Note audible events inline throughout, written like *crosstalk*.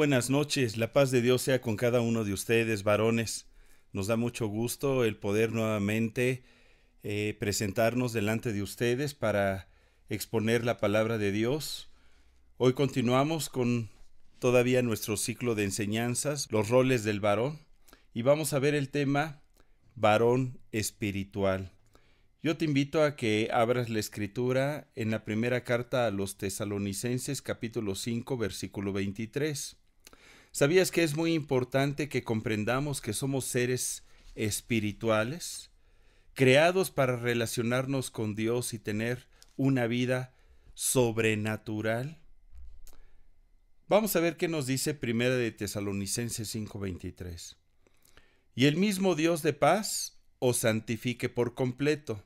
buenas noches. La paz de Dios sea con cada uno de ustedes, varones. Nos da mucho gusto el poder nuevamente eh, presentarnos delante de ustedes para exponer la palabra de Dios. Hoy continuamos con todavía nuestro ciclo de enseñanzas, los roles del varón, y vamos a ver el tema varón espiritual. Yo te invito a que abras la escritura en la primera carta a los tesalonicenses capítulo 5 versículo 23. ¿Sabías que es muy importante que comprendamos que somos seres espirituales, creados para relacionarnos con Dios y tener una vida sobrenatural? Vamos a ver qué nos dice Primera de Tesalonicenses 5:23. Y el mismo Dios de paz os santifique por completo,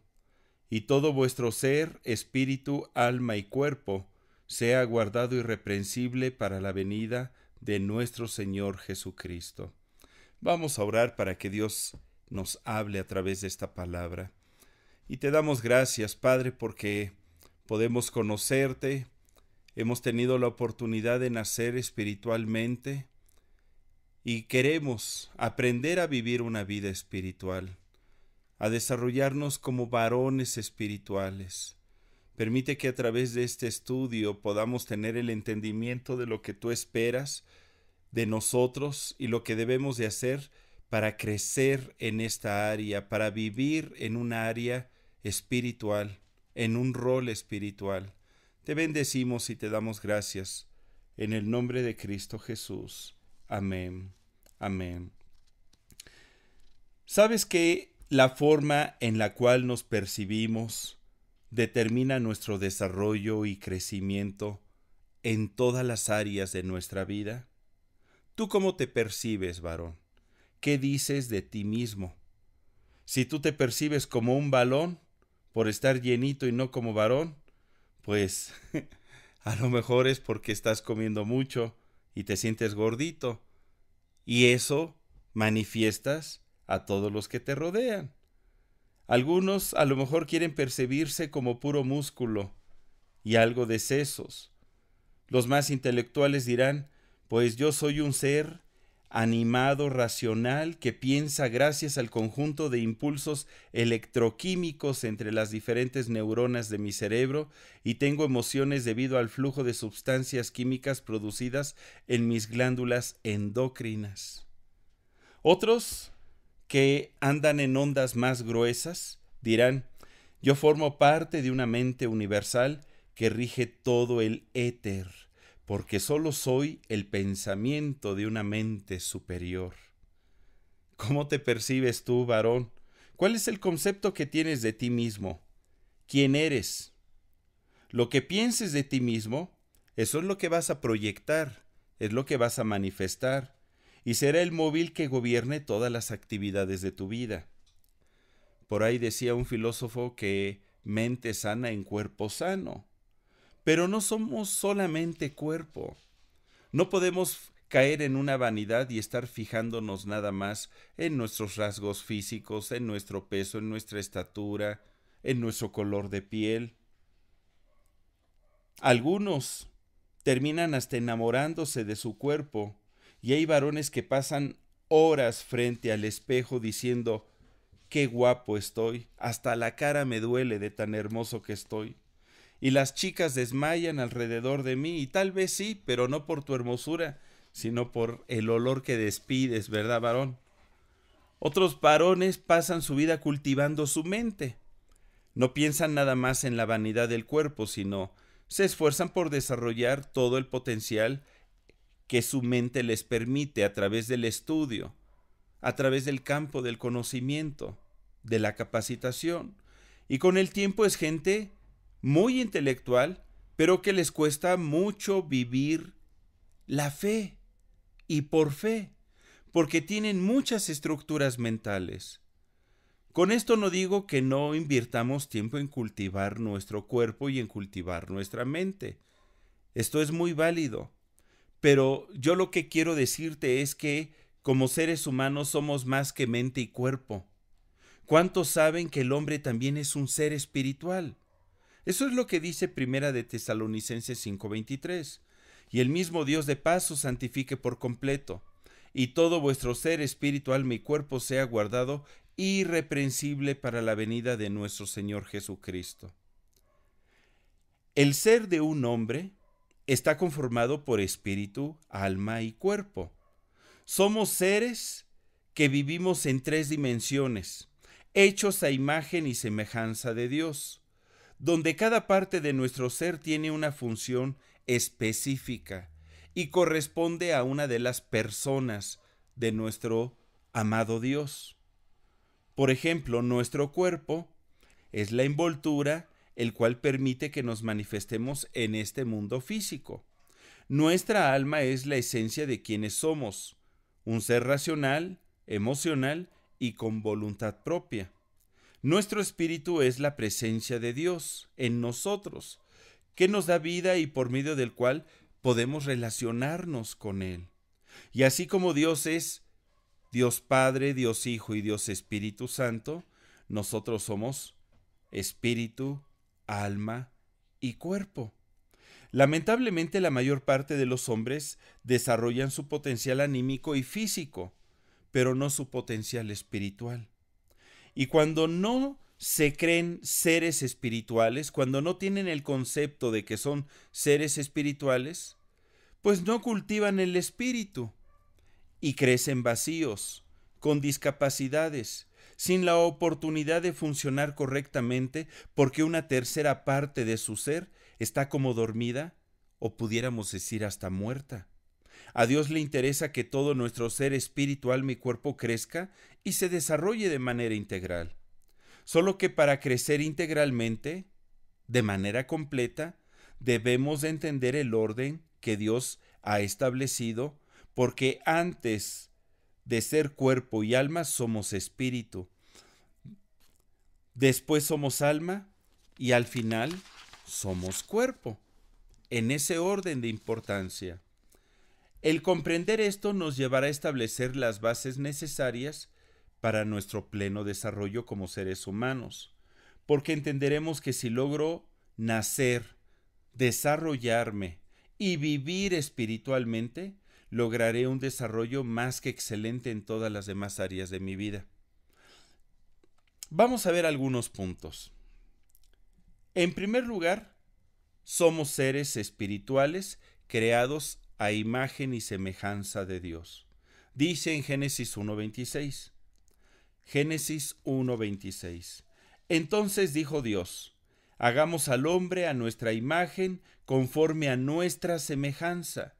y todo vuestro ser, espíritu, alma y cuerpo sea guardado irreprensible para la venida de nuestro Señor Jesucristo. Vamos a orar para que Dios nos hable a través de esta palabra. Y te damos gracias, Padre, porque podemos conocerte, hemos tenido la oportunidad de nacer espiritualmente y queremos aprender a vivir una vida espiritual, a desarrollarnos como varones espirituales, Permite que a través de este estudio podamos tener el entendimiento de lo que tú esperas de nosotros y lo que debemos de hacer para crecer en esta área, para vivir en un área espiritual, en un rol espiritual. Te bendecimos y te damos gracias. En el nombre de Cristo Jesús. Amén. Amén. ¿Sabes que la forma en la cual nos percibimos, determina nuestro desarrollo y crecimiento en todas las áreas de nuestra vida? ¿Tú cómo te percibes, varón? ¿Qué dices de ti mismo? Si tú te percibes como un balón, por estar llenito y no como varón, pues *laughs* a lo mejor es porque estás comiendo mucho y te sientes gordito. Y eso manifiestas a todos los que te rodean. Algunos a lo mejor quieren percibirse como puro músculo y algo de sesos. Los más intelectuales dirán, pues yo soy un ser animado, racional, que piensa gracias al conjunto de impulsos electroquímicos entre las diferentes neuronas de mi cerebro y tengo emociones debido al flujo de sustancias químicas producidas en mis glándulas endocrinas. Otros que andan en ondas más gruesas dirán, yo formo parte de una mente universal que rige todo el éter, porque solo soy el pensamiento de una mente superior. ¿Cómo te percibes tú, varón? ¿Cuál es el concepto que tienes de ti mismo? ¿Quién eres? Lo que pienses de ti mismo, eso es lo que vas a proyectar, es lo que vas a manifestar y será el móvil que gobierne todas las actividades de tu vida. Por ahí decía un filósofo que mente sana en cuerpo sano. Pero no somos solamente cuerpo. No podemos caer en una vanidad y estar fijándonos nada más en nuestros rasgos físicos, en nuestro peso, en nuestra estatura, en nuestro color de piel. Algunos terminan hasta enamorándose de su cuerpo y hay varones que pasan horas frente al espejo diciendo, qué guapo estoy, hasta la cara me duele de tan hermoso que estoy. Y las chicas desmayan alrededor de mí, y tal vez sí, pero no por tu hermosura, sino por el olor que despides, ¿verdad, varón? Otros varones pasan su vida cultivando su mente. No piensan nada más en la vanidad del cuerpo, sino se esfuerzan por desarrollar todo el potencial que su mente les permite a través del estudio, a través del campo del conocimiento, de la capacitación. Y con el tiempo es gente muy intelectual, pero que les cuesta mucho vivir la fe y por fe, porque tienen muchas estructuras mentales. Con esto no digo que no invirtamos tiempo en cultivar nuestro cuerpo y en cultivar nuestra mente. Esto es muy válido pero yo lo que quiero decirte es que como seres humanos somos más que mente y cuerpo. ¿Cuántos saben que el hombre también es un ser espiritual? Eso es lo que dice Primera de Tesalonicenses 5:23. Y el mismo Dios de paz os santifique por completo, y todo vuestro ser espiritual, mi cuerpo, sea guardado irreprensible para la venida de nuestro Señor Jesucristo. El ser de un hombre está conformado por espíritu, alma y cuerpo. Somos seres que vivimos en tres dimensiones, hechos a imagen y semejanza de Dios, donde cada parte de nuestro ser tiene una función específica y corresponde a una de las personas de nuestro amado Dios. Por ejemplo, nuestro cuerpo es la envoltura el cual permite que nos manifestemos en este mundo físico. Nuestra alma es la esencia de quienes somos, un ser racional, emocional y con voluntad propia. Nuestro espíritu es la presencia de Dios en nosotros, que nos da vida y por medio del cual podemos relacionarnos con Él. Y así como Dios es Dios Padre, Dios Hijo y Dios Espíritu Santo, nosotros somos Espíritu, alma y cuerpo. Lamentablemente la mayor parte de los hombres desarrollan su potencial anímico y físico, pero no su potencial espiritual. Y cuando no se creen seres espirituales, cuando no tienen el concepto de que son seres espirituales, pues no cultivan el espíritu y crecen vacíos, con discapacidades, sin la oportunidad de funcionar correctamente porque una tercera parte de su ser está como dormida o pudiéramos decir hasta muerta. A Dios le interesa que todo nuestro ser espiritual mi cuerpo crezca y se desarrolle de manera integral. Solo que para crecer integralmente, de manera completa, debemos entender el orden que Dios ha establecido, porque antes de ser cuerpo y alma somos espíritu. Después somos alma y al final somos cuerpo, en ese orden de importancia. El comprender esto nos llevará a establecer las bases necesarias para nuestro pleno desarrollo como seres humanos, porque entenderemos que si logro nacer, desarrollarme y vivir espiritualmente, lograré un desarrollo más que excelente en todas las demás áreas de mi vida. Vamos a ver algunos puntos. En primer lugar, somos seres espirituales creados a imagen y semejanza de Dios. Dice en Génesis 1.26. Génesis 1.26. Entonces dijo Dios, hagamos al hombre a nuestra imagen conforme a nuestra semejanza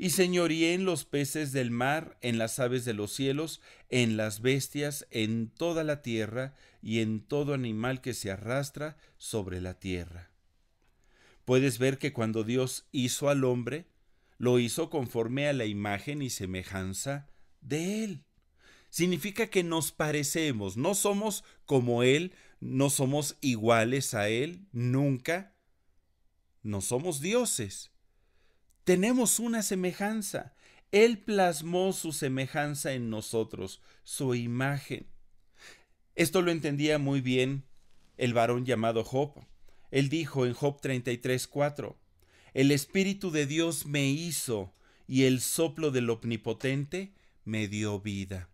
y señoríen en los peces del mar, en las aves de los cielos, en las bestias, en toda la tierra y en todo animal que se arrastra sobre la tierra. Puedes ver que cuando Dios hizo al hombre, lo hizo conforme a la imagen y semejanza de Él. Significa que nos parecemos, no somos como Él, no somos iguales a Él, nunca. No somos dioses, tenemos una semejanza. Él plasmó su semejanza en nosotros, su imagen. Esto lo entendía muy bien el varón llamado Job. Él dijo en Job 33:4, El Espíritu de Dios me hizo y el soplo del Omnipotente me dio vida.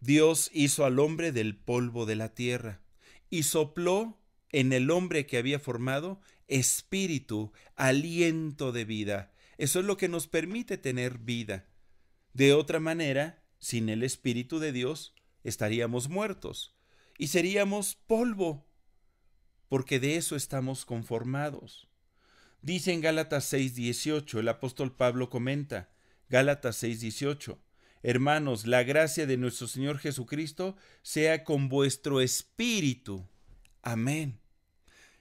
Dios hizo al hombre del polvo de la tierra y sopló en el hombre que había formado espíritu, aliento de vida. Eso es lo que nos permite tener vida. De otra manera, sin el Espíritu de Dios, estaríamos muertos y seríamos polvo, porque de eso estamos conformados. Dice en Gálatas 6:18, el apóstol Pablo comenta, Gálatas 6:18, Hermanos, la gracia de nuestro Señor Jesucristo sea con vuestro espíritu. Amén.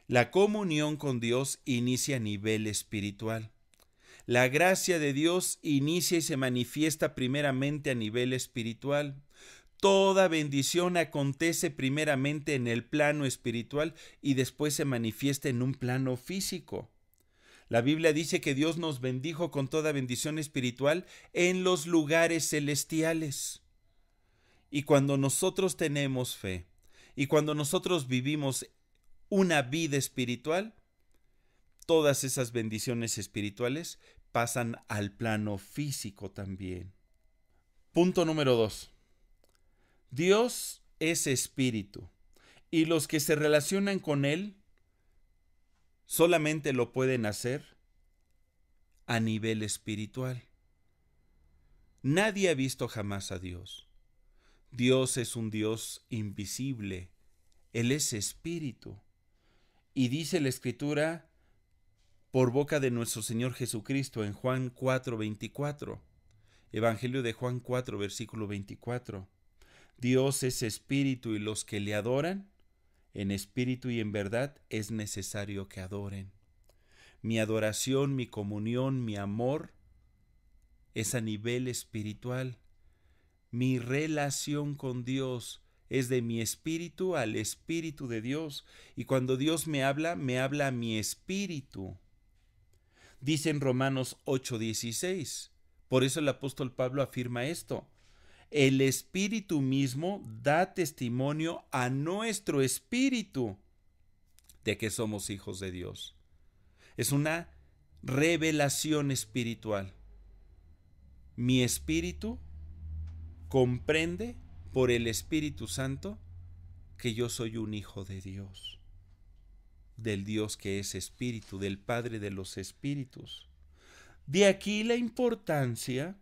La comunión con Dios inicia a nivel espiritual. La gracia de Dios inicia y se manifiesta primeramente a nivel espiritual. Toda bendición acontece primeramente en el plano espiritual y después se manifiesta en un plano físico. La Biblia dice que Dios nos bendijo con toda bendición espiritual en los lugares celestiales. Y cuando nosotros tenemos fe y cuando nosotros vivimos una vida espiritual, todas esas bendiciones espirituales pasan al plano físico también. Punto número dos. Dios es espíritu y los que se relacionan con Él solamente lo pueden hacer a nivel espiritual. Nadie ha visto jamás a Dios. Dios es un Dios invisible. Él es espíritu. Y dice la escritura por boca de nuestro Señor Jesucristo en Juan 4, 24. Evangelio de Juan 4, versículo 24. Dios es espíritu y los que le adoran, en espíritu y en verdad, es necesario que adoren. Mi adoración, mi comunión, mi amor es a nivel espiritual. Mi relación con Dios es de mi espíritu al espíritu de Dios. Y cuando Dios me habla, me habla mi espíritu. Dice en Romanos 8:16. Por eso el apóstol Pablo afirma esto. El espíritu mismo da testimonio a nuestro espíritu de que somos hijos de Dios. Es una revelación espiritual. Mi espíritu comprende por el Espíritu Santo que yo soy un hijo de Dios, del Dios que es Espíritu, del Padre de los Espíritus. De aquí la importancia,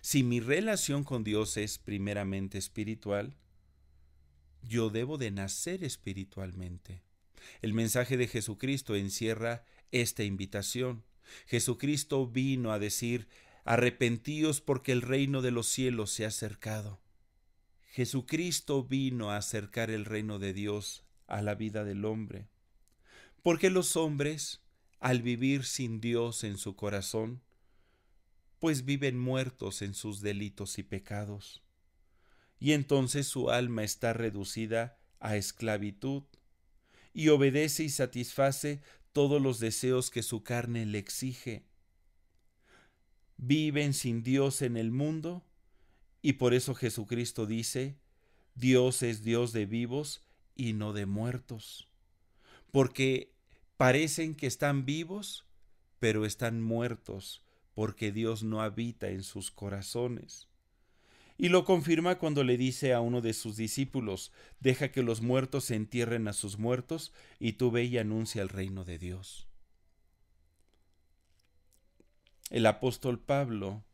si mi relación con Dios es primeramente espiritual, yo debo de nacer espiritualmente. El mensaje de Jesucristo encierra esta invitación. Jesucristo vino a decir, arrepentíos porque el reino de los cielos se ha acercado. Jesucristo vino a acercar el reino de Dios a la vida del hombre. Porque los hombres, al vivir sin Dios en su corazón, pues viven muertos en sus delitos y pecados. Y entonces su alma está reducida a esclavitud, y obedece y satisface todos los deseos que su carne le exige. Viven sin Dios en el mundo y por eso Jesucristo dice, Dios es Dios de vivos y no de muertos, porque parecen que están vivos, pero están muertos, porque Dios no habita en sus corazones. Y lo confirma cuando le dice a uno de sus discípulos, deja que los muertos se entierren a sus muertos, y tú ve y anuncia el reino de Dios. El apóstol Pablo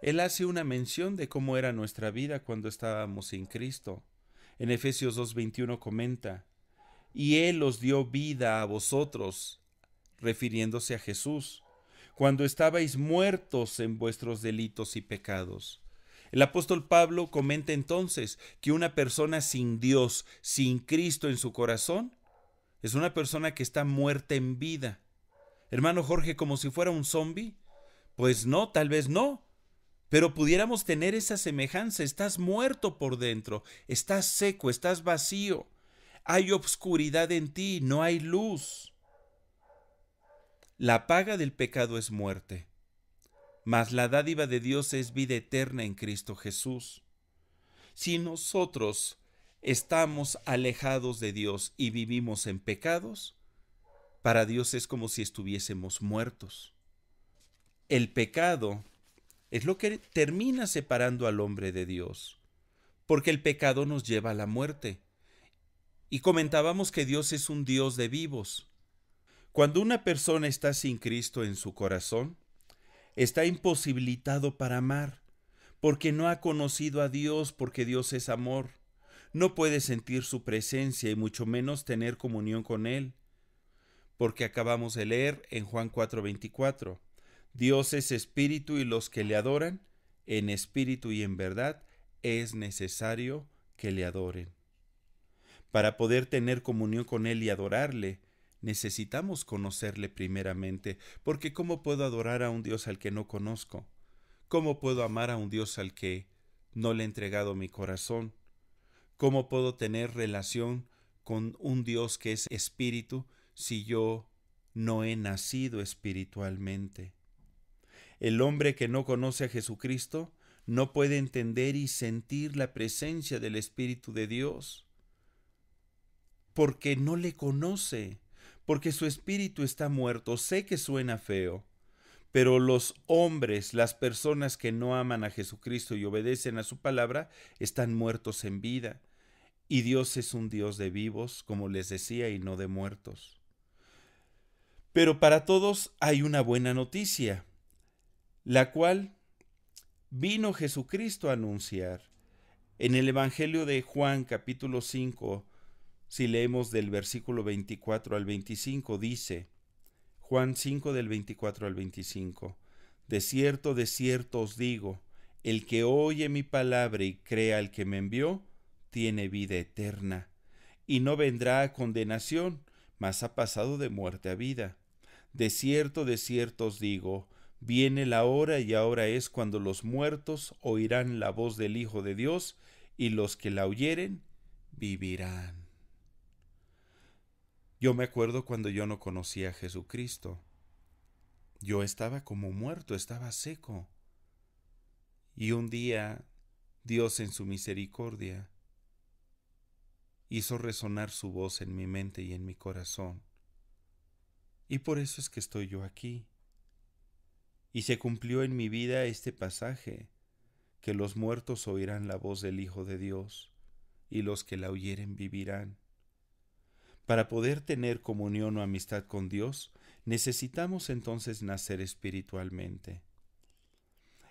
él hace una mención de cómo era nuestra vida cuando estábamos sin Cristo. En Efesios 2.21 comenta, y Él os dio vida a vosotros, refiriéndose a Jesús, cuando estabais muertos en vuestros delitos y pecados. El apóstol Pablo comenta entonces que una persona sin Dios, sin Cristo en su corazón, es una persona que está muerta en vida. Hermano Jorge, como si fuera un zombi. Pues no, tal vez no, pero pudiéramos tener esa semejanza. Estás muerto por dentro, estás seco, estás vacío. Hay obscuridad en ti, no hay luz. La paga del pecado es muerte, mas la dádiva de Dios es vida eterna en Cristo Jesús. Si nosotros estamos alejados de Dios y vivimos en pecados, para Dios es como si estuviésemos muertos. El pecado es lo que termina separando al hombre de Dios, porque el pecado nos lleva a la muerte. Y comentábamos que Dios es un Dios de vivos. Cuando una persona está sin Cristo en su corazón, está imposibilitado para amar, porque no ha conocido a Dios, porque Dios es amor. No puede sentir su presencia y mucho menos tener comunión con Él, porque acabamos de leer en Juan 4:24. Dios es espíritu y los que le adoran, en espíritu y en verdad, es necesario que le adoren. Para poder tener comunión con Él y adorarle, necesitamos conocerle primeramente, porque ¿cómo puedo adorar a un Dios al que no conozco? ¿Cómo puedo amar a un Dios al que no le he entregado mi corazón? ¿Cómo puedo tener relación con un Dios que es espíritu si yo no he nacido espiritualmente? El hombre que no conoce a Jesucristo no puede entender y sentir la presencia del Espíritu de Dios porque no le conoce, porque su espíritu está muerto. Sé que suena feo, pero los hombres, las personas que no aman a Jesucristo y obedecen a su palabra, están muertos en vida. Y Dios es un Dios de vivos, como les decía, y no de muertos. Pero para todos hay una buena noticia la cual vino Jesucristo a anunciar. En el Evangelio de Juan capítulo 5, si leemos del versículo 24 al 25, dice, Juan 5 del 24 al 25, De cierto, de cierto os digo, el que oye mi palabra y crea al que me envió, tiene vida eterna, y no vendrá a condenación, mas ha pasado de muerte a vida. De cierto, de cierto os digo, Viene la hora y ahora es cuando los muertos oirán la voz del Hijo de Dios y los que la oyeren vivirán. Yo me acuerdo cuando yo no conocía a Jesucristo. Yo estaba como muerto, estaba seco. Y un día Dios en su misericordia hizo resonar su voz en mi mente y en mi corazón. Y por eso es que estoy yo aquí y se cumplió en mi vida este pasaje, que los muertos oirán la voz del Hijo de Dios, y los que la oyeren vivirán. Para poder tener comunión o amistad con Dios, necesitamos entonces nacer espiritualmente.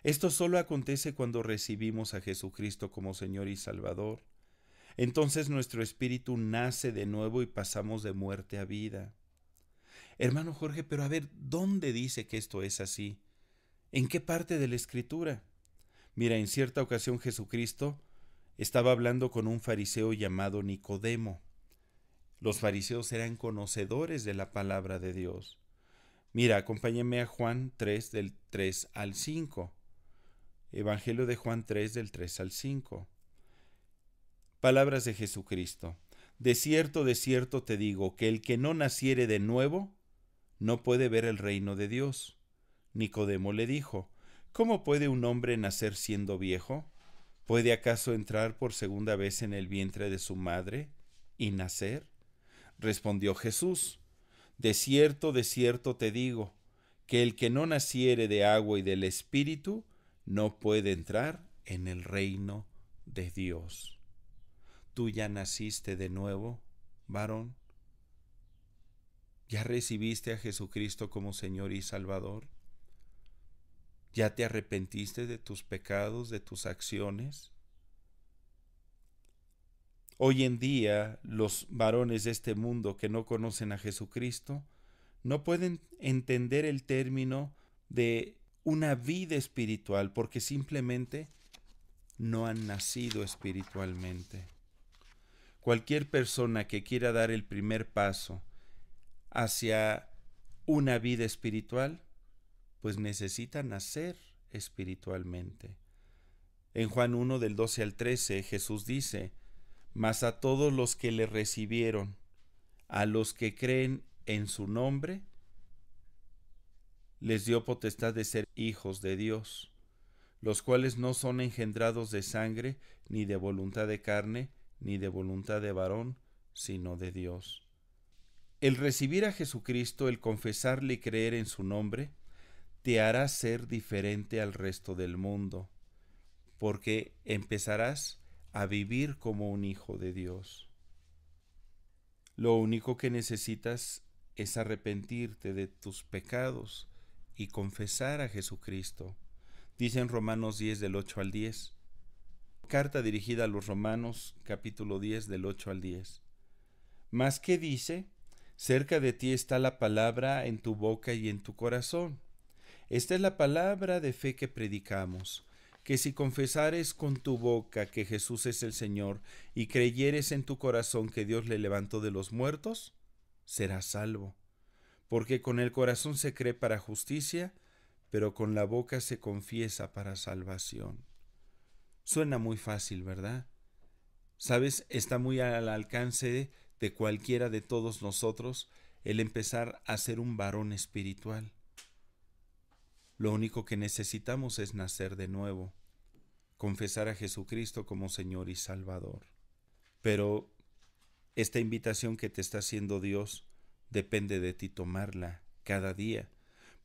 Esto solo acontece cuando recibimos a Jesucristo como Señor y Salvador. Entonces nuestro espíritu nace de nuevo y pasamos de muerte a vida. Hermano Jorge, pero a ver, ¿dónde dice que esto es así? ¿En qué parte de la escritura? Mira, en cierta ocasión Jesucristo estaba hablando con un fariseo llamado Nicodemo. Los fariseos eran conocedores de la palabra de Dios. Mira, acompáñeme a Juan 3 del 3 al 5. Evangelio de Juan 3 del 3 al 5. Palabras de Jesucristo. De cierto, de cierto te digo que el que no naciere de nuevo, no puede ver el reino de Dios. Nicodemo le dijo, ¿Cómo puede un hombre nacer siendo viejo? ¿Puede acaso entrar por segunda vez en el vientre de su madre y nacer? Respondió Jesús, De cierto, de cierto te digo, que el que no naciere de agua y del Espíritu, no puede entrar en el reino de Dios. Tú ya naciste de nuevo, varón. ¿Ya recibiste a Jesucristo como Señor y Salvador? ¿Ya te arrepentiste de tus pecados, de tus acciones? Hoy en día los varones de este mundo que no conocen a Jesucristo no pueden entender el término de una vida espiritual porque simplemente no han nacido espiritualmente. Cualquier persona que quiera dar el primer paso hacia una vida espiritual pues necesita nacer espiritualmente. En Juan 1 del 12 al 13 Jesús dice, Mas a todos los que le recibieron, a los que creen en su nombre, les dio potestad de ser hijos de Dios, los cuales no son engendrados de sangre, ni de voluntad de carne, ni de voluntad de varón, sino de Dios. El recibir a Jesucristo, el confesarle y creer en su nombre, te hará ser diferente al resto del mundo, porque empezarás a vivir como un hijo de Dios. Lo único que necesitas es arrepentirte de tus pecados y confesar a Jesucristo. dicen Romanos 10 del 8 al 10. Carta dirigida a los Romanos capítulo 10 del 8 al 10. Más que dice, cerca de ti está la palabra en tu boca y en tu corazón esta es la palabra de fe que predicamos, que si confesares con tu boca que Jesús es el Señor y creyeres en tu corazón que Dios le levantó de los muertos, serás salvo. Porque con el corazón se cree para justicia, pero con la boca se confiesa para salvación. Suena muy fácil, ¿verdad? Sabes, está muy al alcance de cualquiera de todos nosotros el empezar a ser un varón espiritual. Lo único que necesitamos es nacer de nuevo, confesar a Jesucristo como Señor y Salvador. Pero esta invitación que te está haciendo Dios depende de ti tomarla cada día,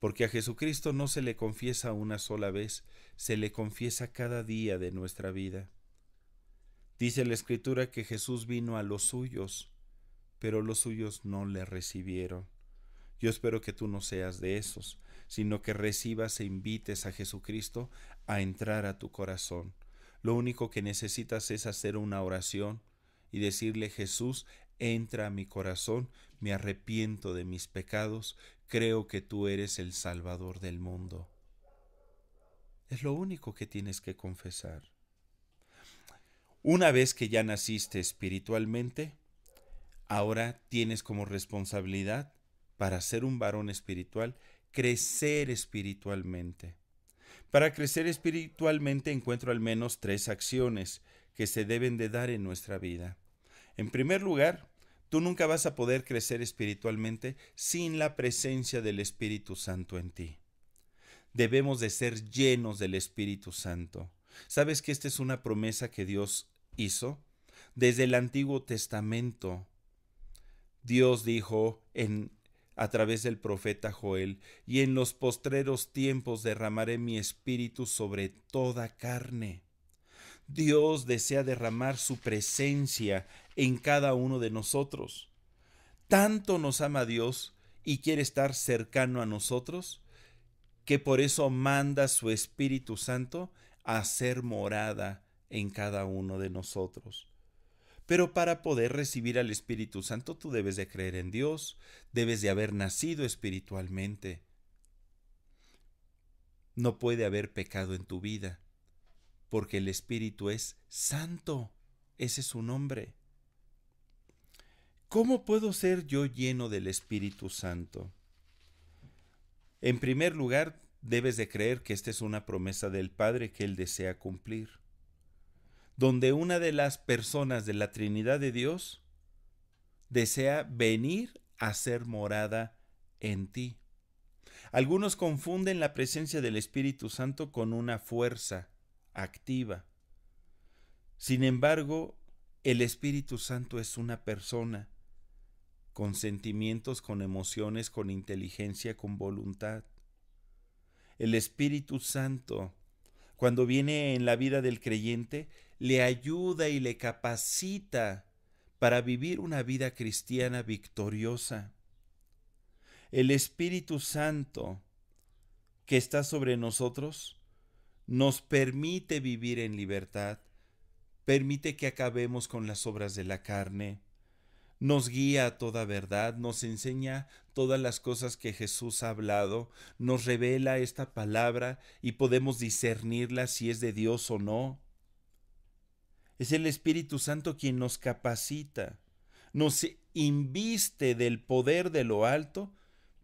porque a Jesucristo no se le confiesa una sola vez, se le confiesa cada día de nuestra vida. Dice la Escritura que Jesús vino a los suyos, pero los suyos no le recibieron. Yo espero que tú no seas de esos sino que recibas e invites a Jesucristo a entrar a tu corazón. Lo único que necesitas es hacer una oración y decirle Jesús, entra a mi corazón, me arrepiento de mis pecados, creo que tú eres el Salvador del mundo. Es lo único que tienes que confesar. Una vez que ya naciste espiritualmente, ahora tienes como responsabilidad para ser un varón espiritual crecer espiritualmente. Para crecer espiritualmente encuentro al menos tres acciones que se deben de dar en nuestra vida. En primer lugar, tú nunca vas a poder crecer espiritualmente sin la presencia del Espíritu Santo en ti. Debemos de ser llenos del Espíritu Santo. ¿Sabes que esta es una promesa que Dios hizo? Desde el Antiguo Testamento, Dios dijo en a través del profeta Joel, y en los postreros tiempos derramaré mi espíritu sobre toda carne. Dios desea derramar su presencia en cada uno de nosotros. Tanto nos ama Dios y quiere estar cercano a nosotros, que por eso manda su Espíritu Santo a ser morada en cada uno de nosotros. Pero para poder recibir al Espíritu Santo tú debes de creer en Dios, debes de haber nacido espiritualmente. No puede haber pecado en tu vida, porque el Espíritu es santo, ese es su nombre. ¿Cómo puedo ser yo lleno del Espíritu Santo? En primer lugar, debes de creer que esta es una promesa del Padre que Él desea cumplir donde una de las personas de la Trinidad de Dios desea venir a ser morada en ti. Algunos confunden la presencia del Espíritu Santo con una fuerza activa. Sin embargo, el Espíritu Santo es una persona, con sentimientos, con emociones, con inteligencia, con voluntad. El Espíritu Santo, cuando viene en la vida del creyente, le ayuda y le capacita para vivir una vida cristiana victoriosa. El Espíritu Santo que está sobre nosotros nos permite vivir en libertad, permite que acabemos con las obras de la carne, nos guía a toda verdad, nos enseña todas las cosas que Jesús ha hablado, nos revela esta palabra y podemos discernirla si es de Dios o no. Es el Espíritu Santo quien nos capacita, nos inviste del poder de lo alto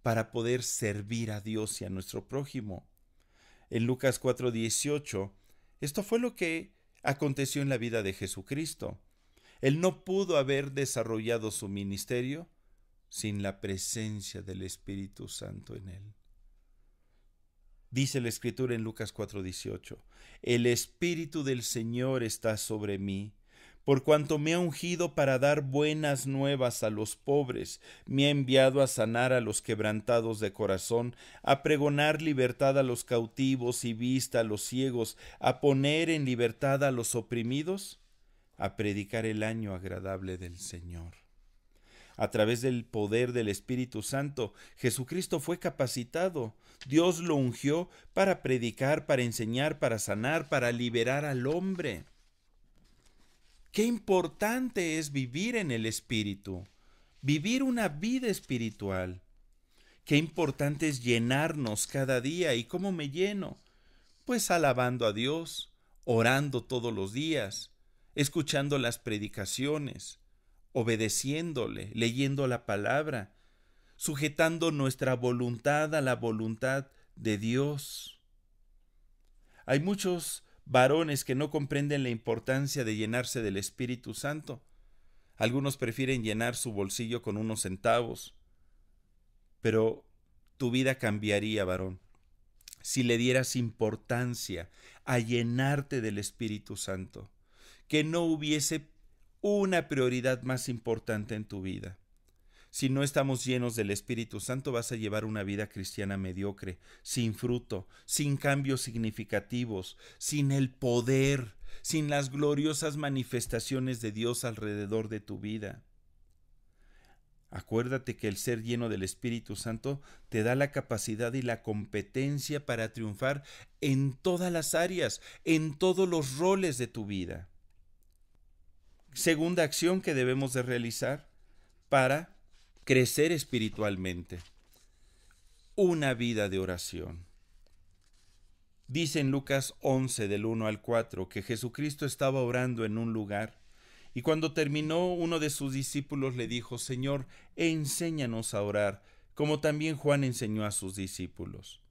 para poder servir a Dios y a nuestro prójimo. En Lucas 4:18, esto fue lo que aconteció en la vida de Jesucristo. Él no pudo haber desarrollado su ministerio sin la presencia del Espíritu Santo en él. Dice la escritura en Lucas 4:18, El Espíritu del Señor está sobre mí, por cuanto me ha ungido para dar buenas nuevas a los pobres, me ha enviado a sanar a los quebrantados de corazón, a pregonar libertad a los cautivos y vista a los ciegos, a poner en libertad a los oprimidos, a predicar el año agradable del Señor. A través del poder del Espíritu Santo, Jesucristo fue capacitado Dios lo ungió para predicar, para enseñar, para sanar, para liberar al hombre. Qué importante es vivir en el Espíritu, vivir una vida espiritual. Qué importante es llenarnos cada día. ¿Y cómo me lleno? Pues alabando a Dios, orando todos los días, escuchando las predicaciones, obedeciéndole, leyendo la palabra, sujetando nuestra voluntad a la voluntad de Dios. Hay muchos varones que no comprenden la importancia de llenarse del Espíritu Santo. Algunos prefieren llenar su bolsillo con unos centavos. Pero tu vida cambiaría, varón, si le dieras importancia a llenarte del Espíritu Santo, que no hubiese una prioridad más importante en tu vida. Si no estamos llenos del Espíritu Santo, vas a llevar una vida cristiana mediocre, sin fruto, sin cambios significativos, sin el poder, sin las gloriosas manifestaciones de Dios alrededor de tu vida. Acuérdate que el ser lleno del Espíritu Santo te da la capacidad y la competencia para triunfar en todas las áreas, en todos los roles de tu vida. Segunda acción que debemos de realizar para crecer espiritualmente, una vida de oración. Dice en Lucas 11 del 1 al 4 que Jesucristo estaba orando en un lugar y cuando terminó uno de sus discípulos le dijo, Señor, enséñanos a orar, como también Juan enseñó a sus discípulos.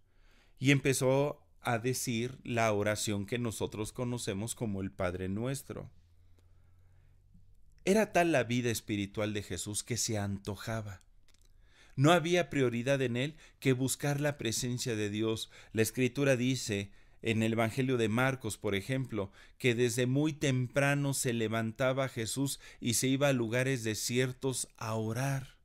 Y empezó a decir la oración que nosotros conocemos como el Padre nuestro. Era tal la vida espiritual de Jesús que se antojaba. No había prioridad en él que buscar la presencia de Dios. La escritura dice en el Evangelio de Marcos, por ejemplo, que desde muy temprano se levantaba Jesús y se iba a lugares desiertos a orar.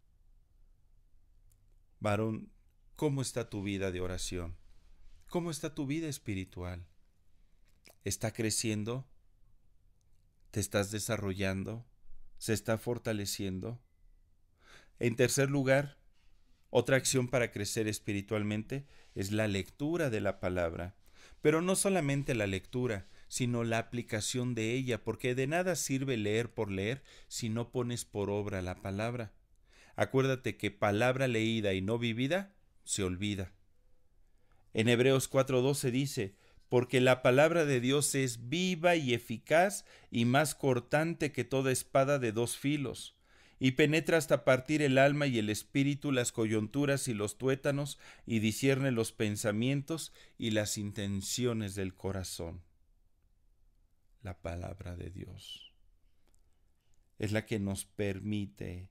Varón, ¿cómo está tu vida de oración? ¿Cómo está tu vida espiritual? ¿Está creciendo? ¿Te estás desarrollando? se está fortaleciendo. En tercer lugar, otra acción para crecer espiritualmente es la lectura de la palabra, pero no solamente la lectura, sino la aplicación de ella, porque de nada sirve leer por leer si no pones por obra la palabra. Acuérdate que palabra leída y no vivida se olvida. En Hebreos 4:12 dice, porque la palabra de Dios es viva y eficaz y más cortante que toda espada de dos filos, y penetra hasta partir el alma y el espíritu, las coyunturas y los tuétanos, y discierne los pensamientos y las intenciones del corazón. La palabra de Dios es la que nos permite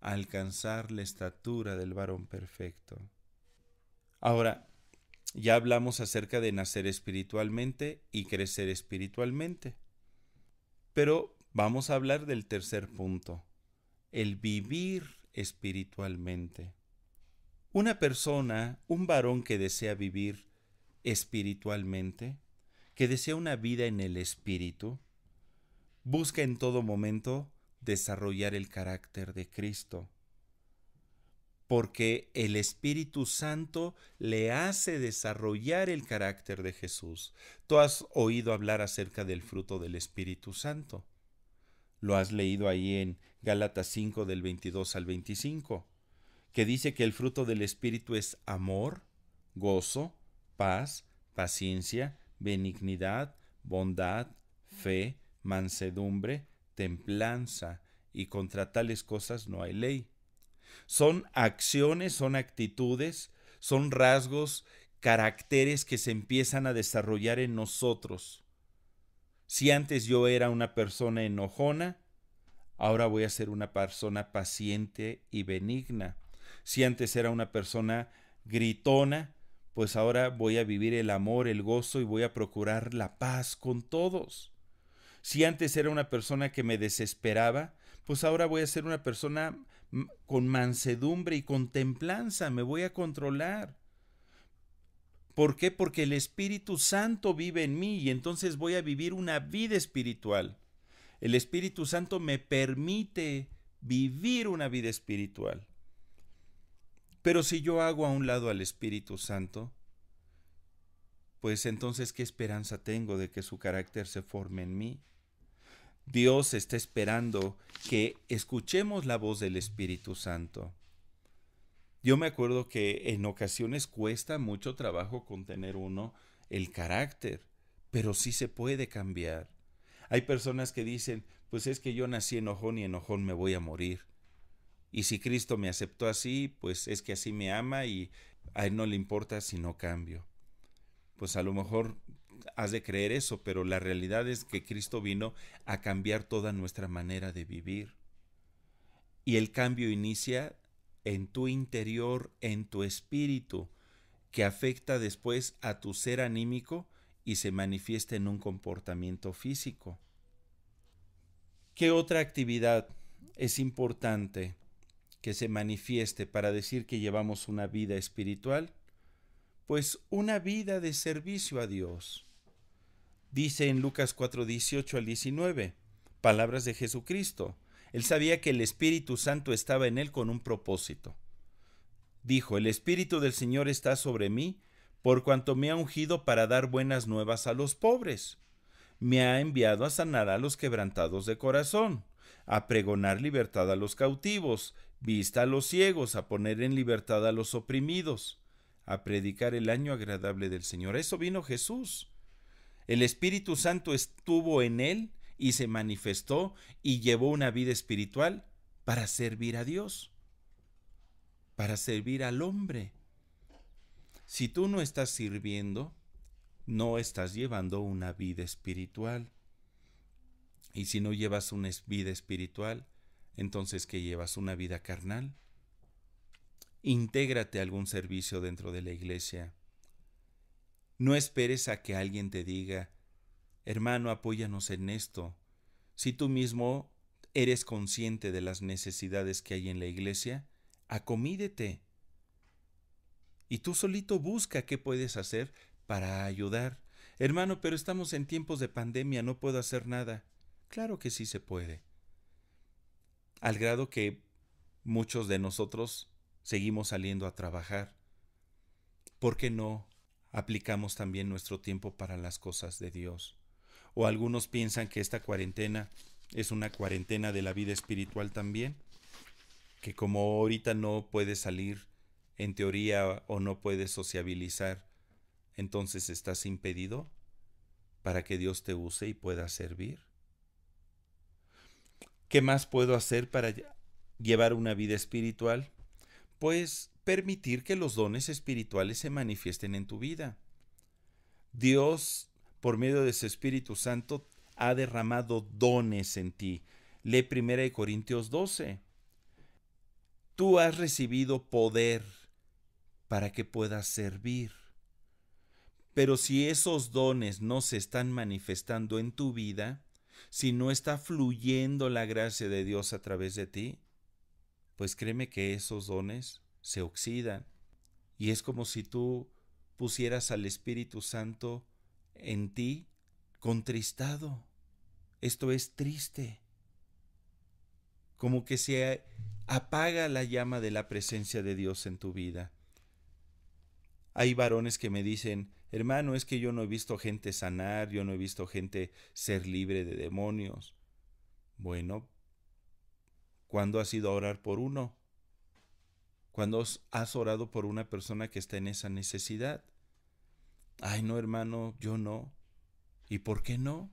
alcanzar la estatura del varón perfecto. Ahora, ya hablamos acerca de nacer espiritualmente y crecer espiritualmente. Pero vamos a hablar del tercer punto, el vivir espiritualmente. Una persona, un varón que desea vivir espiritualmente, que desea una vida en el espíritu, busca en todo momento desarrollar el carácter de Cristo, porque el Espíritu Santo le hace desarrollar el carácter de Jesús. Tú has oído hablar acerca del fruto del Espíritu Santo. Lo has leído ahí en Gálatas 5 del 22 al 25, que dice que el fruto del Espíritu es amor, gozo, paz, paciencia, benignidad, bondad, fe, mansedumbre, templanza, y contra tales cosas no hay ley. Son acciones, son actitudes, son rasgos, caracteres que se empiezan a desarrollar en nosotros. Si antes yo era una persona enojona, ahora voy a ser una persona paciente y benigna. Si antes era una persona gritona, pues ahora voy a vivir el amor, el gozo y voy a procurar la paz con todos. Si antes era una persona que me desesperaba, pues ahora voy a ser una persona con mansedumbre y con templanza me voy a controlar. ¿Por qué? Porque el Espíritu Santo vive en mí y entonces voy a vivir una vida espiritual. El Espíritu Santo me permite vivir una vida espiritual. Pero si yo hago a un lado al Espíritu Santo, pues entonces ¿qué esperanza tengo de que su carácter se forme en mí? Dios está esperando que escuchemos la voz del Espíritu Santo. Yo me acuerdo que en ocasiones cuesta mucho trabajo contener uno el carácter, pero sí se puede cambiar. Hay personas que dicen, pues es que yo nací enojón y enojón me voy a morir. Y si Cristo me aceptó así, pues es que así me ama y a Él no le importa si no cambio. Pues a lo mejor has de creer eso, pero la realidad es que Cristo vino a cambiar toda nuestra manera de vivir. Y el cambio inicia en tu interior, en tu espíritu, que afecta después a tu ser anímico y se manifiesta en un comportamiento físico. ¿Qué otra actividad es importante que se manifieste para decir que llevamos una vida espiritual? pues una vida de servicio a Dios. Dice en Lucas 4, 18 al 19, palabras de Jesucristo. Él sabía que el Espíritu Santo estaba en él con un propósito. Dijo, el Espíritu del Señor está sobre mí, por cuanto me ha ungido para dar buenas nuevas a los pobres. Me ha enviado a sanar a los quebrantados de corazón, a pregonar libertad a los cautivos, vista a los ciegos, a poner en libertad a los oprimidos a predicar el año agradable del Señor. Eso vino Jesús. El Espíritu Santo estuvo en él y se manifestó y llevó una vida espiritual para servir a Dios, para servir al hombre. Si tú no estás sirviendo, no estás llevando una vida espiritual. Y si no llevas una vida espiritual, entonces que llevas una vida carnal. Intégrate a algún servicio dentro de la iglesia. No esperes a que alguien te diga, hermano, apóyanos en esto. Si tú mismo eres consciente de las necesidades que hay en la iglesia, acomídete. Y tú solito busca qué puedes hacer para ayudar. Hermano, pero estamos en tiempos de pandemia, no puedo hacer nada. Claro que sí se puede. Al grado que muchos de nosotros seguimos saliendo a trabajar? ¿Por qué no aplicamos también nuestro tiempo para las cosas de Dios? O algunos piensan que esta cuarentena es una cuarentena de la vida espiritual también, que como ahorita no puedes salir en teoría o no puedes sociabilizar, entonces estás impedido para que Dios te use y pueda servir. ¿Qué más puedo hacer para llevar una vida espiritual? pues permitir que los dones espirituales se manifiesten en tu vida. Dios, por medio de su Espíritu Santo, ha derramado dones en ti. Lee 1 Corintios 12. Tú has recibido poder para que puedas servir. Pero si esos dones no se están manifestando en tu vida, si no está fluyendo la gracia de Dios a través de ti, pues créeme que esos dones se oxidan. Y es como si tú pusieras al Espíritu Santo en ti contristado. Esto es triste. Como que se apaga la llama de la presencia de Dios en tu vida. Hay varones que me dicen, hermano, es que yo no he visto gente sanar, yo no he visto gente ser libre de demonios. Bueno, ¿Cuándo has ido a orar por uno? ¿Cuándo has orado por una persona que está en esa necesidad? Ay, no, hermano, yo no. ¿Y por qué no?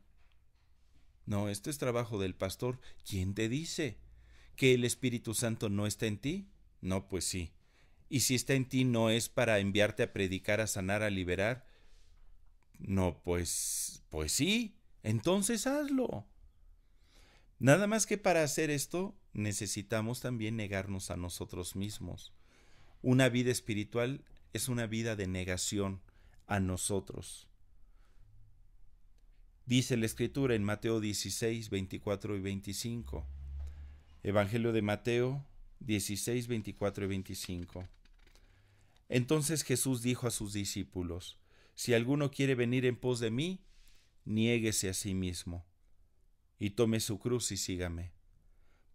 No, este es trabajo del pastor. ¿Quién te dice que el Espíritu Santo no está en ti? No, pues sí. Y si está en ti no es para enviarte a predicar, a sanar, a liberar. No, pues pues sí. Entonces hazlo. Nada más que para hacer esto necesitamos también negarnos a nosotros mismos. Una vida espiritual es una vida de negación a nosotros. Dice la escritura en Mateo 16, 24 y 25. Evangelio de Mateo 16, 24 y 25. Entonces Jesús dijo a sus discípulos, Si alguno quiere venir en pos de mí, niéguese a sí mismo, y tome su cruz y sígame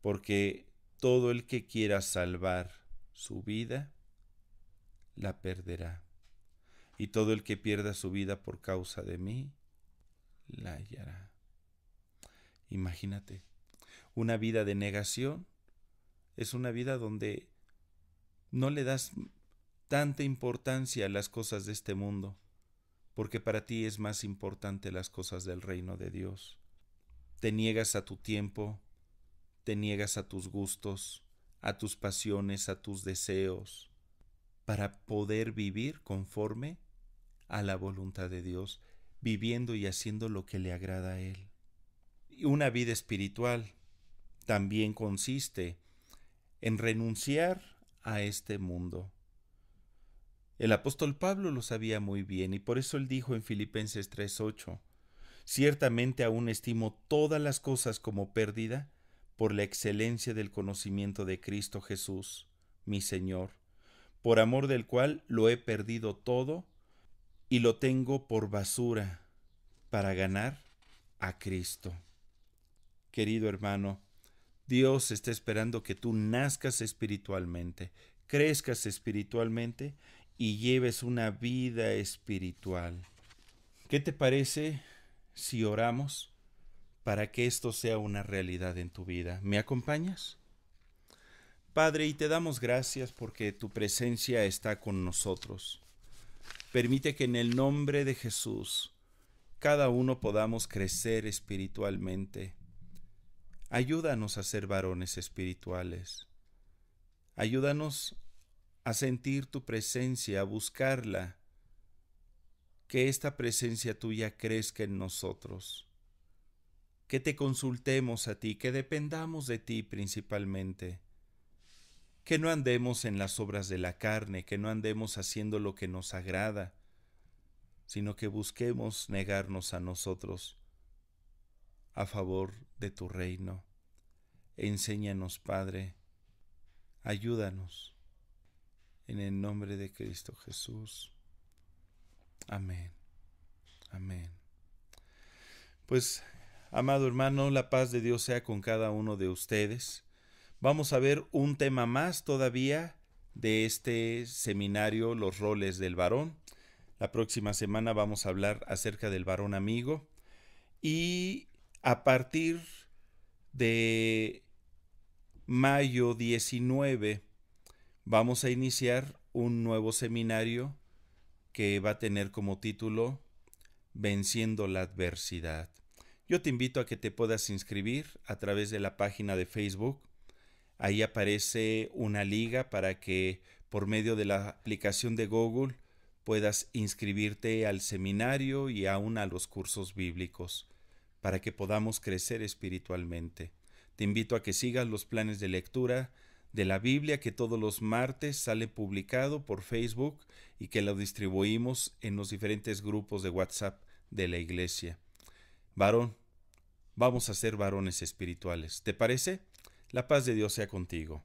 porque todo el que quiera salvar su vida, la perderá. Y todo el que pierda su vida por causa de mí, la hallará. Imagínate, una vida de negación es una vida donde no le das tanta importancia a las cosas de este mundo, porque para ti es más importante las cosas del reino de Dios. Te niegas a tu tiempo, te niegas a tus gustos, a tus pasiones, a tus deseos, para poder vivir conforme a la voluntad de Dios, viviendo y haciendo lo que le agrada a Él. Y una vida espiritual también consiste en renunciar a este mundo. El apóstol Pablo lo sabía muy bien y por eso él dijo en Filipenses 3:8, Ciertamente aún estimo todas las cosas como pérdida por la excelencia del conocimiento de Cristo Jesús, mi Señor, por amor del cual lo he perdido todo y lo tengo por basura para ganar a Cristo. Querido hermano, Dios está esperando que tú nazcas espiritualmente, crezcas espiritualmente y lleves una vida espiritual. ¿Qué te parece si oramos? para que esto sea una realidad en tu vida. ¿Me acompañas? Padre, y te damos gracias porque tu presencia está con nosotros. Permite que en el nombre de Jesús cada uno podamos crecer espiritualmente. Ayúdanos a ser varones espirituales. Ayúdanos a sentir tu presencia, a buscarla, que esta presencia tuya crezca en nosotros que te consultemos a ti, que dependamos de ti principalmente, que no andemos en las obras de la carne, que no andemos haciendo lo que nos agrada, sino que busquemos negarnos a nosotros a favor de tu reino. Enséñanos, Padre, ayúdanos. En el nombre de Cristo Jesús. Amén. Amén. Pues Amado hermano, la paz de Dios sea con cada uno de ustedes. Vamos a ver un tema más todavía de este seminario, los roles del varón. La próxima semana vamos a hablar acerca del varón amigo y a partir de mayo 19 vamos a iniciar un nuevo seminario que va a tener como título Venciendo la adversidad. Yo te invito a que te puedas inscribir a través de la página de Facebook. Ahí aparece una liga para que por medio de la aplicación de Google puedas inscribirte al seminario y aún a los cursos bíblicos para que podamos crecer espiritualmente. Te invito a que sigas los planes de lectura de la Biblia que todos los martes sale publicado por Facebook y que lo distribuimos en los diferentes grupos de WhatsApp de la iglesia. Varón, vamos a ser varones espirituales. ¿Te parece? La paz de Dios sea contigo.